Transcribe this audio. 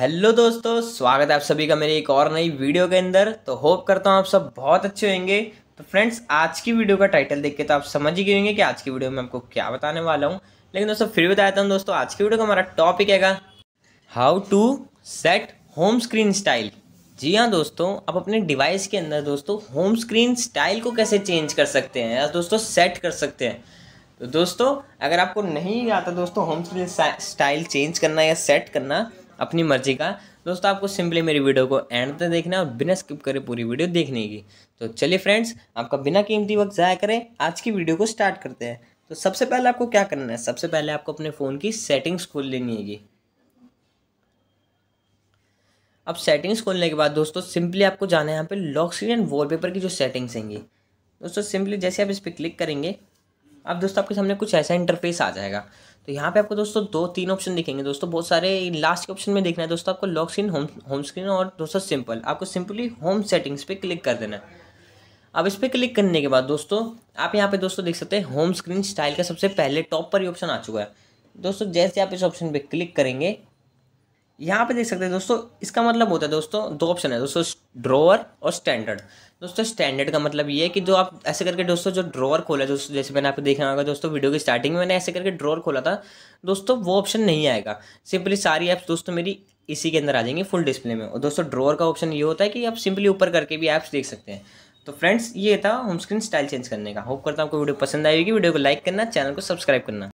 hello दोस्तों स्वागत है आप सभी का मेरी एक और नई वीडियो के अंदर तो होप करता हूँ आप सब बहुत अच्छे होंगे तो फ्रेंड्स आज की वीडियो का टाइटल देख के तो आप समझ ही गए होंगे कि आज की वीडियो में आपको क्या बताने वाला हूँ लेकिन दोस्तों फिर भी बताया हूँ दोस्तों आज की वीडियो का हमारा टॉपिक है how to set home screen style जी हाँ दोस्तों आप अपने डिवाइस के अंदर दोस्तों होम स्क्रीन स्टाइल को कैसे चेंज कर सकते हैं या दोस्तों सेट कर सकते हैं तो दोस्तों अगर आपको नहीं आता दोस्तों होम स्क्रीन स्टाइल चेंज करना या सेट करना अपनी मर्जी का दोस्तों आपको सिंपली मेरी वीडियो को एंड तक देखना और बिना स्किप करे पूरी वीडियो देखने की तो चलिए फ्रेंड्स आपका बिना कीमती वक्त ज़ाया करें आज की वीडियो को स्टार्ट करते हैं तो सबसे पहले आपको क्या करना है सबसे पहले आपको अपने फ़ोन की सेटिंग्स खोल लेनी है अब सेटिंग्स खोलने के बाद दोस्तों सिंपली आपको जाना है यहाँ पे लॉक स्क्रीन एंड वॉलपेपर की जो सेटिंग्स हैंगी दोस्तों सिंपली जैसे आप इस पर क्लिक करेंगे अब दोस्तों आपके सामने कुछ ऐसा इंटरफेस आ जाएगा तो यहाँ पे आपको दोस्तों दो तीन ऑप्शन दिखेंगे दोस्तों बहुत सारे लास्ट के ऑप्शन में देखना है दोस्तों आपको lock screen home home screen और दोस्तों सिंपल आपको सिंपली होम सेटिंग्स पे क्लिक कर देना है अब इस पर क्लिक करने के बाद दोस्तों आप यहाँ पे दोस्तों देख सकते हैं होम स्क्रीन स्टाइल का सबसे पहले टॉप पर ही ऑप्शन आ चुका है दोस्तों जैसे आप इस ऑप्शन पर क्लिक करेंगे यहाँ पे देख सकते हैं दोस्तों इसका मतलब होता है दोस्तों दो ऑप्शन है दोस्तों ड्रॉवर और स्टैंडर्ड दोस्तों स्टैंडर्ड का मतलब ये है कि जो आप ऐसे करके दोस्तों जो ड्रॉवर खोला दोस्तों जैसे मैंने आपको देखा होगा दोस्तों वीडियो की स्टार्टिंग में मैंने ऐसे करके ड्रॉवर खोला था दोस्तों वो ऑप्शन नहीं आएगा सिंपली सारी ऐप्स दोस्तों मेरी इसी के अंदर आ जाएंगी फुल डिस्प्ले में और दोस्तों ड्रॉवर का ऑप्शन ये होता है कि आप सिंपली ऊपर करके भी ऐप्स देख सकते हैं तो फ्रेंड्स ये था होम स्क्रीन स्टाइल चेंज करने का होप करता हूँ आपको वीडियो पसंद आएगी वीडियो को लाइक करना चैनल को सब्सक्राइब करना